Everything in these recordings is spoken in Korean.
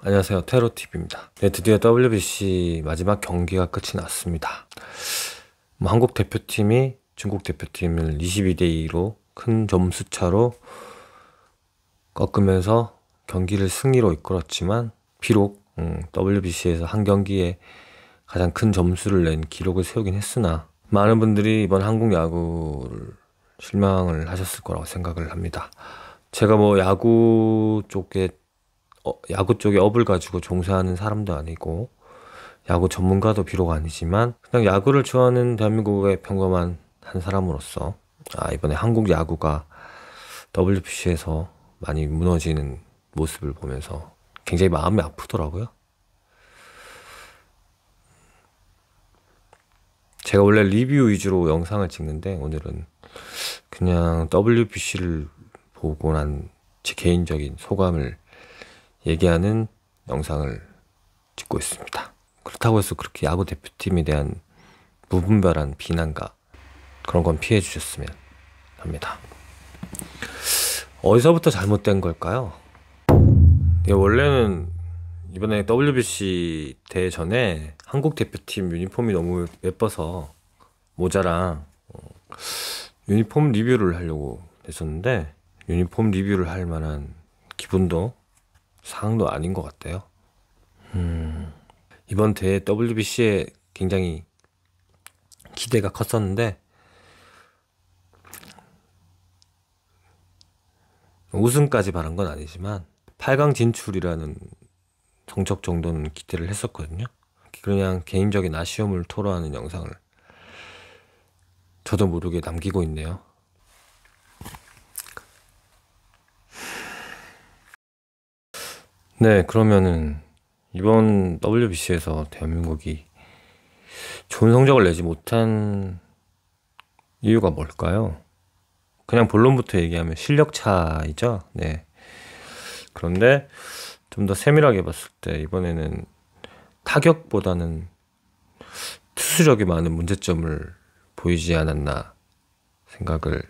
안녕하세요 테러팁입니다네 드디어 WBC 마지막 경기가 끝이 났습니다 뭐 한국 대표팀이 중국 대표팀을 22대2로 큰 점수차로 꺾으면서 경기를 승리로 이끌었지만 비록 음, WBC에서 한 경기에 가장 큰 점수를 낸 기록을 세우긴 했으나 많은 분들이 이번 한국 야구를 실망을 하셨을 거라고 생각을 합니다. 제가 뭐 야구 쪽에 어, 야구 쪽에 업을 가지고 종사하는 사람도 아니고 야구 전문가도 비록 아니지만 그냥 야구를 좋아하는 대한민국의 평범한 한 사람으로서 아, 이번에 한국 야구가 WBC에서 많이 무너지는 모습을 보면서 굉장히 마음이 아프더라고요. 제가 원래 리뷰 위주로 영상을 찍는데 오늘은 그냥 WBC를 보고 난 제 개인적인 소감을 얘기하는 영상을 찍고 있습니다. 그렇다고 해서 그렇게 야구 대표팀에 대한 무분별한 비난과 그런 건 피해 주셨으면 합니다. 어디서부터 잘못된 걸까요? 네, 원래는 이번에 WBC 대 전에 한국 대표팀 유니폼이 너무 예뻐서 모자랑 어, 유니폼 리뷰를 하려고 했었는데 유니폼 리뷰를 할 만한 기분도 상황도 아닌 것 같아요. 음, 이번 대회 WBC에 굉장히 기대가 컸었는데 우승까지 바란 건 아니지만 8강 진출이라는 정적 정도는 기대를 했었거든요. 그냥 개인적인 아쉬움을 토로하는 영상을 저도 모르게 남기고 있네요. 네, 그러면은 이번 WBC에서 대한민국이 좋은 성적을 내지 못한 이유가 뭘까요? 그냥 본론부터 얘기하면 실력 차이죠. 네. 그런데 좀 더 세밀하게 봤을 때 이번에는 타격보다는 투수력이 많은 문제점을 보이지 않았나 생각을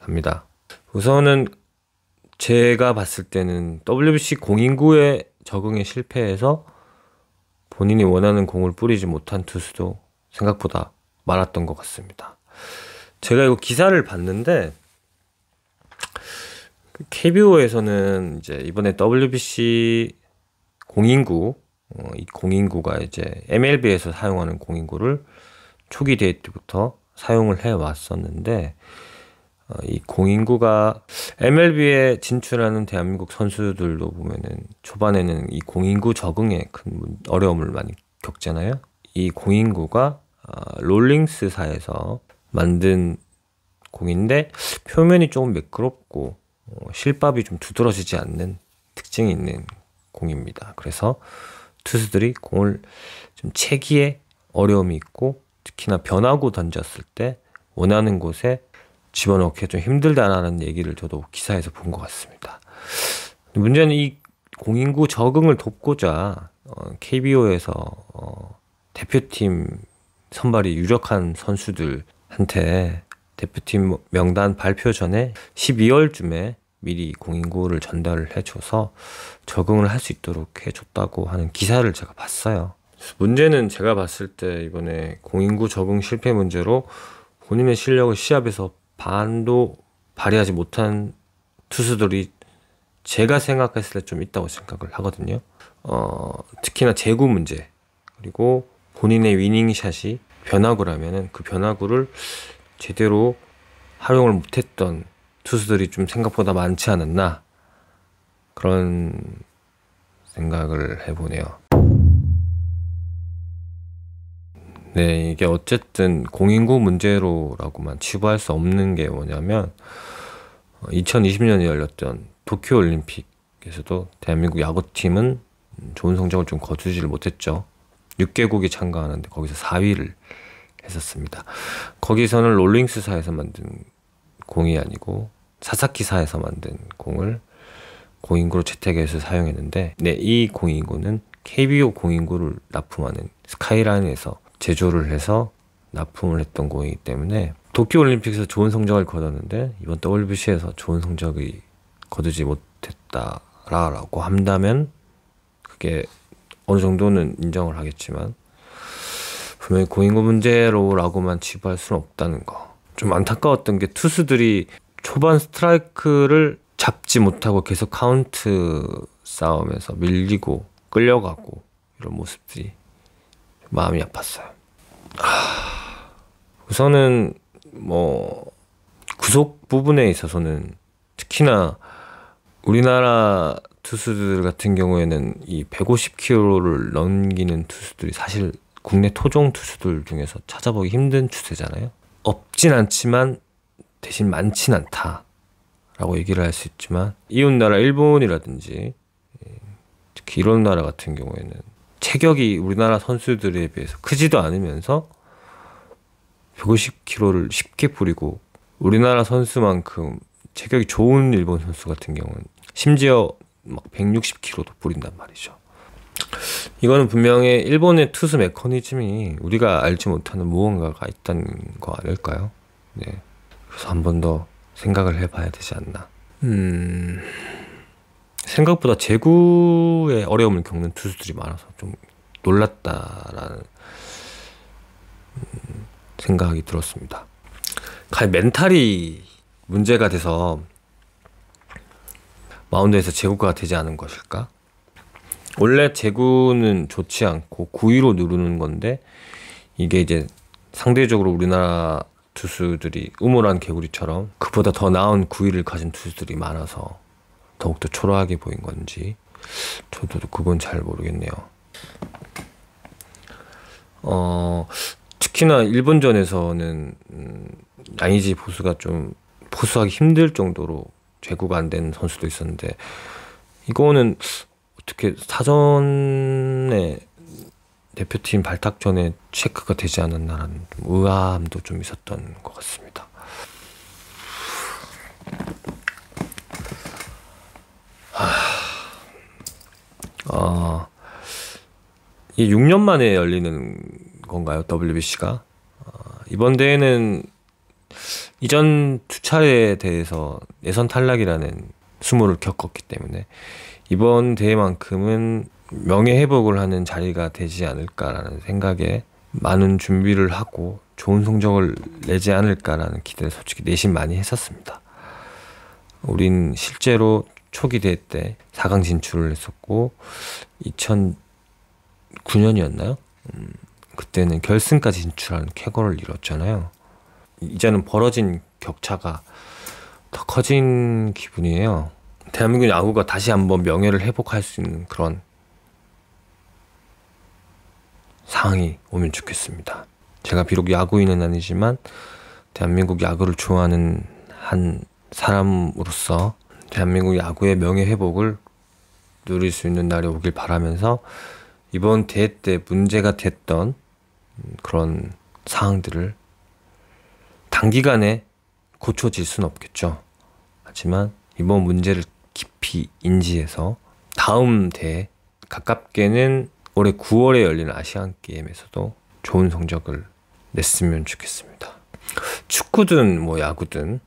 합니다. 우선은 제가 봤을 때는 WBC 공인구에 적응에 실패해서 본인이 원하는 공을 뿌리지 못한 투수도 생각보다 많았던 것 같습니다. 제가 이거 기사를 봤는데 KBO에서는 그 이제 이번에 WBC 공인구 어, 이 공인구가 이제 MLB에서 사용하는 공인구를 초기 데이트부터 사용을 해 왔었는데 어, 이 공인구가 MLB에 진출하는 대한민국 선수들도 보면은 초반에는 이 공인구 적응에 큰 어려움을 많이 겪잖아요. 이 공인구가 어, 롤링스사에서 만든 공인데 표면이 조금 매끄럽고 어, 실밥이 좀 두드러지지 않는 특징이 있는 공입니다. 그래서 투수들이 공을 좀 채기에 어려움이 있고 특히나 변하고 던졌을 때 원하는 곳에 집어넣기좀 힘들다라는 얘기를 저도 기사에서 본 것 같습니다. 문제는 이 공인구 적응을 돕고자 KBO에서 어, 어, 대표팀 선발이 유력한 선수들한테 대표팀 명단 발표 전에 12월쯤에 미리 공인구를 전달을 해줘서 적응을 할 수 있도록 해줬다고 하는 기사를 제가 봤어요. 문제는 제가 봤을 때 이번에 공인구 적응 실패 문제로 본인의 실력을 시합에서 반도 발휘하지 못한 투수들이 제가 생각했을 때 좀 있다고 생각을 하거든요. 어, 특히나 제구 문제 그리고 본인의 위닝샷이 변화구라면은 그 변화구를 제대로 활용을 못했던 투수들이 좀 생각보다 많지 않았나 그런 생각을 해보네요. 네, 이게 어쨌든 공인구 문제로라고만 치부할 수 없는 게 뭐냐면 2020년에 어, 열렸던 도쿄 올림픽에서도 대한민국 야구팀은 좋은 성적을 좀 거두지를 못했죠. 6개국이 참가하는데 거기서 4위를 했었습니다. 거기서는 롤링스사에서 만든 공이 아니고 사사키사에서 만든 공을 공인구로 채택해서 사용했는데 네, 이 공인구는 KBO 공인구를 납품하는 스카이라인에서 제조를 해서 납품을 했던 곡이기 때문에 도쿄올림픽에서 좋은 성적을 거뒀는데 이번 WBC에서 좋은 성적이 거두지 못했다라고 한다면 그게 어느 정도는 인정을 하겠지만 분명히 고인고 문제로라고만 치부할 수는 없다는 거. 좀 안타까웠던 게 투수들이 초반 스트라이크를 잡지 못하고 계속 카운트 싸움에서 밀리고 끌려가고 이런 모습들이 마음이 아팠어요. 아, 우선은 뭐 구속 부분에 있어서는 특히나 우리나라 투수들 같은 경우에는 이 150km를 넘기는 투수들이 사실 국내 토종 투수들 중에서 찾아보기 힘든 추세잖아요. 없진 않지만 대신 많진 않다라고 얘기를 할 수 있지만 이웃 나라 일본이라든지 예, 특히 이런 나라 같은 경우에는 체격이 우리나라 선수들에 비해서 크지도 않으면서 150kg를 쉽게 뿌리고 우리나라 선수만큼 체격이 좋은 일본 선수 같은 경우는 심지어 막 160kg도 뿌린단 말이죠. 이거는 분명히 일본의 투수 메커니즘이 우리가 알지 못하는 무언가가 있다는 거 아닐까요? 네. 그래서 한 번 더 생각을 해봐야 되지 않나. 음. 생각보다 재구의 어려움을 겪는 투수들이 많아서 좀 놀랐다라는 음, 생각이 들었습니다. 가 멘탈이 문제가 돼서 마운드에서 재구가 되지 않은 것일까? 원래 재구는 좋지 않고 9위로 누르는 건데 이게 이제 상대적으로 우리나라 투수들이 우물한 개구리처럼 그보다 더 나은 9위를 가진 투수들이 많아서 더욱더 초라하게 보인 건지 저도 그건 잘 모르겠네요. 어, 특히나 일본전에서는 음, 양의지 보수가 좀 보수하기 힘들 정도로 제구가 안 된 선수도 있었는데 이거는 어떻게 사전에 대표팀 발탁 전에 체크가 되지 않았나라는 의아함도 좀 있었던 것 같습니다. 어, 이 6년 만에 열리는 건가요? WBC가? 어, 이번 대회는 이전 두 차례에 대해서 예선 탈락이라는 수모를 겪었기 때문에 이번 대회만큼은 명예 회복을 하는 자리가 되지 않을까라는 생각에 많은 준비를 하고 좋은 성적을 내지 않을까라는 기대를 솔직히 내심 많이 했었습니다. 우린 실제로 초기 대회 때 4강 진출을 했었고 2009년이었나요? 음, 그때는 결승까지 진출하 쾌거를 이뤘잖아요. 이제는 벌어진 격차가 더 커진 기분이에요. 대한민국 야구가 다시 한번 명예를 회복할 수 있는 그런 상황이 오면 좋겠습니다. 제가 비록 야구인은 아니지만 대한민국 야구를 좋아하는 한 사람으로서 대한민국 야구의 명예 회복을 누릴 수 있는 날이 오길 바라면서 이번 대회 때 문제가 됐던 그런 사항들을 단기간에 고쳐질 수는 없겠죠. 하지만 이번 문제를 깊이 인지해서 다음 대회 가깝게는 올해 9월에 열리 아시안 게임에서도 좋은 성적을 냈으면 좋겠습니다. 축구든 뭐 야구든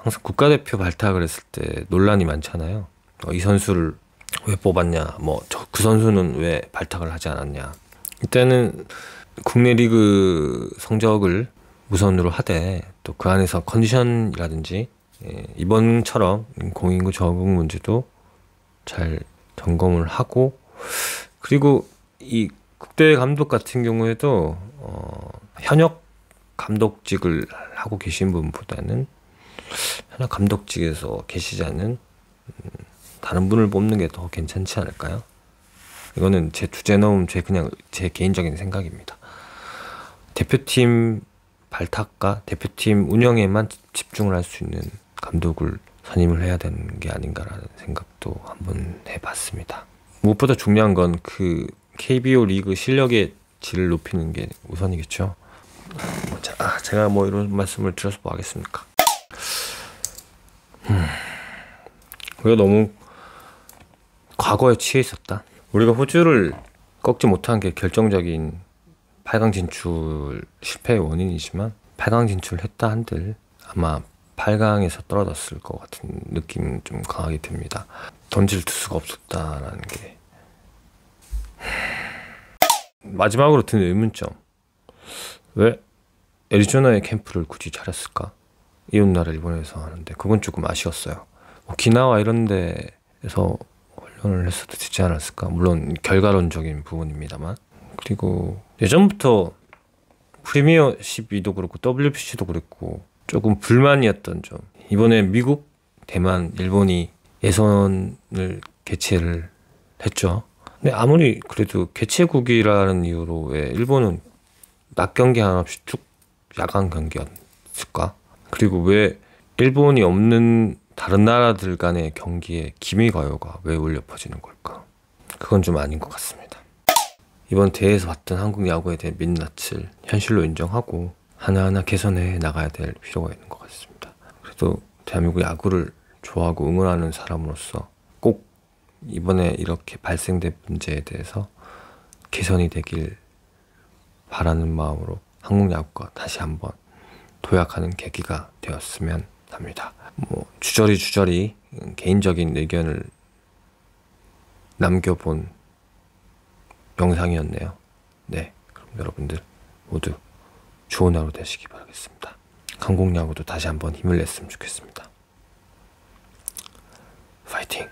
항상 국가대표 발탁을 했을 때 논란이 많잖아요. 어, 이 선수를 왜 뽑았냐, 뭐그 선수는 왜 발탁을 하지 않았냐. 이때는 국내 리그 성적을 우선으로 하되 또 그 안에서 컨디션이라든지 예, 이번처럼 공인구 적응 문제도 잘 점검을 하고 그리고 이 국대 감독 같은 경우에도 어, 현역 감독직을 하고 계신 분보다는 하나 감독직에서 계시지 않은 음, 다른 분을 뽑는 게 더 괜찮지 않을까요? 이거는 제 주제 넣음 제 그냥 제 개인적인 생각입니다. 대표팀 발탁과 대표팀 운영에만 집중을 할 수 있는 감독을 선임을 해야 되는 게 아닌가라는 생각도 한번 해봤습니다. 무엇보다 중요한 건 그 KBO 리그 실력의 질을 높이는 게 우선이겠죠. 자, 아, 제가 뭐 이런 말씀을 드려서 뭐 하겠습니까? 우리가 너무 과거에 취해 있었다. 우리가 호주를 꺾지 못한 게 결정적인 8강 진출 실패의 원인이지만 8강 진출을 했다 한들 아마 8강에서 떨어졌을 것 같은 느낌 좀 강하게 듭니다. 던질 투수가 없었다라는 게 마지막으로 드는 의문점 왜 애리조나의 캠프를 굳이 차렸을까? 이웃나라 일본에서 하는데 그건 조금 아쉬웠어요. 오키나와 뭐 이런 데에서 훈련을 했어도 되지 않았을까 물론 결과론적인 부분입니다만 그리고 예전부터 프리미어 12도 그렇고 WPC도 그랬고 조금 불만이었던 점 이번에 미국, 대만, 일본이 예선을 개최를 했죠 근데 아무리 그래도 개최국이라는 이유로 왜 일본은 낮 경기 하나 없이 쭉 야간 경기였을까? 그리고 왜 일본이 없는 다른 나라들 간의 경기에 기미가요가왜 울려 퍼지는 걸까? 그건 좀 아닌 것 같습니다. 이번 대회에서 봤던 한국 야구에 대해 민낯을 현실로 인정하고 하나하나 개선해 나가야 될 필요가 있는 것 같습니다. 그래도 대한민국 야구를 좋아하고 응원하는 사람으로서 꼭 이번에 이렇게 발생된 문제에 대해서 개선이 되길 바라는 마음으로 한국 야구가 다시 한번 도약하는 계기가 되었으면 합니다. 뭐 주저리 주저리 개인적인 의견을 남겨본 영상이었네요. 네, 그럼 여러분들 모두 좋은 하루 되시기 바라겠습니다. 강공야구도 다시 한번 힘을 냈으면 좋겠습니다. 파이팅!